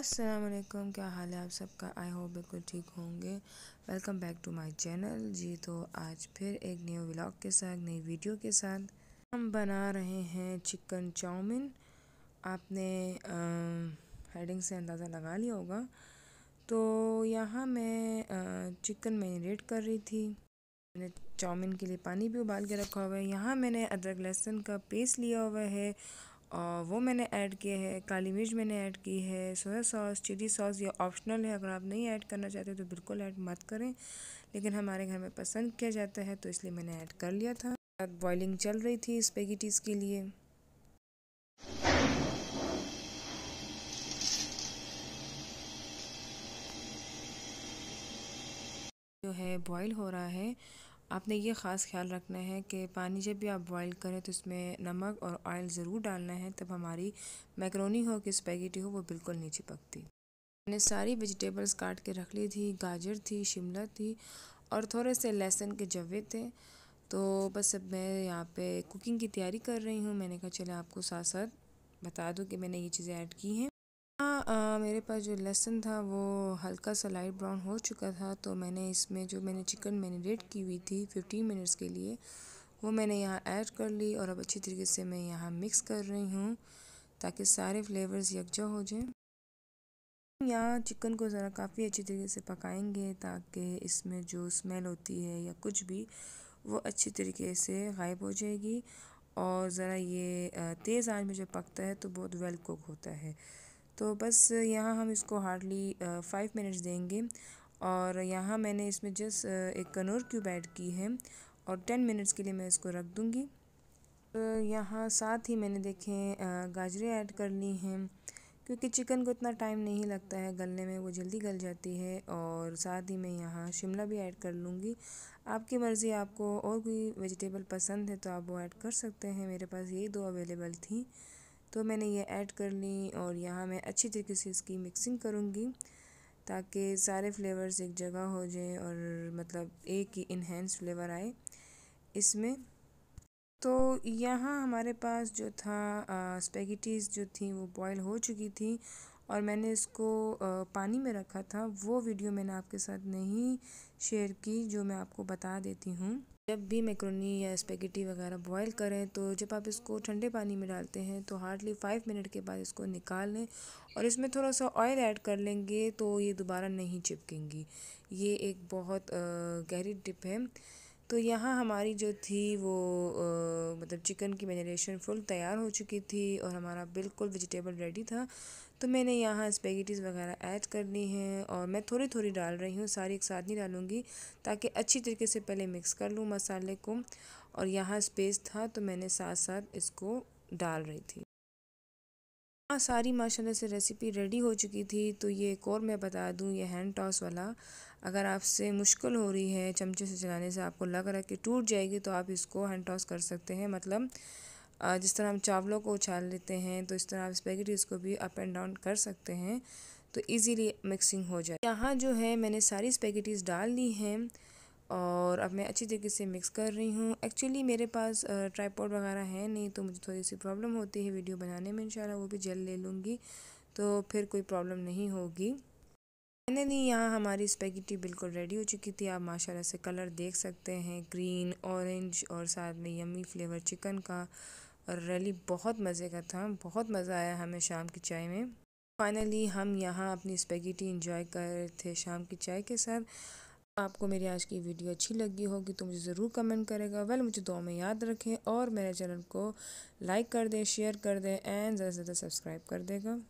असलकम क्या हाल है आप सबका आई होप बिल्कुल ठीक होंगे welcome back to my channel जी तो आज फिर एक न्यू व्लॉग के साथ नई वीडियो के साथ हम बना रहे हैं चिकन चाउमीन आपने हेडिंग से अंदाज़ा लगा लिया होगा तो यहाँ मैं आ, चिकन मैरिनेट कर रही थी मैंने चाउमीन के लिए पानी भी उबाल के रखा हुआ है यहाँ मैंने अदरक लहसुन का पेस्ट लिया हुआ है और वो मैंने ऐड किए हैं काली मिर्च मैंने ऐड की है सोया सॉस चिली सॉस ये ऑप्शनल है अगर आप नहीं ऐड करना चाहते तो बिल्कुल ऐड मत करें लेकिन हमारे घर में पसंद किया जाता है तो इसलिए मैंने ऐड कर लिया था बॉइलिंग चल रही थी स्पेगेटीज़ के लिए जो है बॉईल हो रहा है आपने ये ख़ास ख्याल रखना है कि पानी जब भी आप बॉईल करें तो इसमें नमक और ऑयल ज़रूर डालना है तब हमारी मैक्रोनी हो कि स्पैगेटी हो वो बिल्कुल नहीं चिपकती मैंने सारी वेजिटेबल्स काट के रख ली थी गाजर थी शिमला थी और थोड़े से लहसुन के जवे थे तो बस अब मैं यहाँ पे कुकिंग की तैयारी कर रही हूँ मैंने कहा चले आपको साथ साथ बता दूँ कि मैंने ये चीज़ें ऐड की हैं हाँ मेरे पास जो लहसुन था वो हल्का सा लाइट ब्राउन हो चुका था तो मैंने इसमें जो मैंने चिकन मैरिनेट की हुई थी फिफ्टीन मिनट्स के लिए वो मैंने यहाँ ऐड कर ली और अब अच्छी तरीके से मैं यहाँ मिक्स कर रही हूँ ताकि सारे फ्लेवर्स यकजा हो जाएं यहाँ चिकन को ज़रा काफ़ी अच्छी तरीके से पकाएंगे ताकि इसमें जो स्मेल होती है या कुछ भी वो अच्छी तरीके से गायब हो जाएगी और ज़रा ये तेज़ आंच में जब पकता है तो बहुत वेल कुक होता है तो बस यहाँ हम इसको हार्डली फ़ाइव मिनट्स देंगे और यहाँ मैंने इसमें जस्ट एक कनूर क्यूब ऐड की है और टेन मिनट्स के लिए मैं इसको रख दूँगी तो यहाँ साथ ही मैंने देखें गाजरें ऐड कर ली हैं क्योंकि चिकन को इतना टाइम नहीं लगता है गलने में वो जल्दी गल जाती है और साथ ही मैं यहाँ शिमला भी ऐड कर लूँगी आपकी मर्ज़ी आपको और कोई वेजिटेबल पसंद है तो आप वो ऐड कर सकते हैं मेरे पास ये दो अवेलेबल थी तो मैंने ये ऐड कर ली और यहाँ मैं अच्छी तरीके से इसकी मिक्सिंग करूँगी ताकि सारे फ्लेवर्स एक जगह हो जाएं और मतलब एक ही इन्हेंस फ्लेवर आए इसमें तो यहाँ हमारे पास जो था स्पेगेटीज़ जो थी वो बॉईल हो चुकी थी और मैंने इसको आ, पानी में रखा था वो वीडियो मैंने आपके साथ नहीं शेयर की जो मैं आपको बता देती हूँ जब भी मैक्रोनी या स्पेगेटी वगैरह बॉईल करें तो जब आप इसको ठंडे पानी में डालते हैं तो हार्डली फ़ाइव मिनट के बाद इसको निकाल लें और इसमें थोड़ा सा ऑयल ऐड कर लेंगे तो ये दोबारा नहीं चिपकेंगी ये एक बहुत गहरी टिप है तो यहाँ हमारी जो थी वो आ, मतलब चिकन की मैरिनेशन फुल तैयार हो चुकी थी और हमारा बिल्कुल वेजिटेबल रेडी था तो मैंने यहाँ स्पेगेटीज़ वगैरह ऐड करनी है और मैं थोड़ी थोड़ी डाल रही हूँ सारी एक साथ नहीं डालूँगी ताकि अच्छी तरीके से पहले मिक्स कर लूँ मसाले को और यहाँ स्पेस था तो मैंने साथ साथ इसको डाल रही थी हाँ सारी माशाल्लाह से रेसिपी रेडी हो चुकी थी तो ये एक और मैं बता दूँ ये हैंड टॉस वाला अगर आपसे मुश्किल हो रही है चमचे से चलाने से आपको लग रहा है कि टूट जाएगी तो आप इसको हैंड टॉस कर सकते हैं मतलब जिस तरह हम चावलों को उछाल लेते हैं तो इस तरह आप स्पेगेटीज़ को भी अप एंड डाउन कर सकते हैं तो ईज़िली मिक्सिंग हो जाए यहाँ जो है मैंने सारी स्पेगेटीज़ डाल ली हैं और अब मैं अच्छी तरीके से मिक्स कर रही हूँ एक्चुअली मेरे पास ट्राईपोड वगैरह है नहीं तो मुझे थोड़ी सी प्रॉब्लम होती है वीडियो बनाने में इंशाल्लाह वो भी जल्द ले लूँगी तो फिर कोई प्रॉब्लम नहीं होगी फाइनली यहाँ हमारी स्पेगेटी बिल्कुल रेडी हो चुकी थी आप माशाल्लाह से कलर देख सकते हैं ग्रीन ऑरेंज और साथ में यमी फ्लेवर चिकन का और रैली बहुत मज़े का था बहुत मज़ा आया हमें शाम की चाय में फाइनली हम यहाँ अपनी स्पेगेटी इंजॉय कर रहे थे शाम की चाय के साथ आपको मेरी आज की वीडियो अच्छी लगी होगी तो मुझे ज़रूर कमेंट करेगा वेल मुझे दो में याद रखें और मेरे चैनल को लाइक कर दें शेयर कर दें एंड ज़्यादा से ज़्यादा सब्सक्राइब कर देगा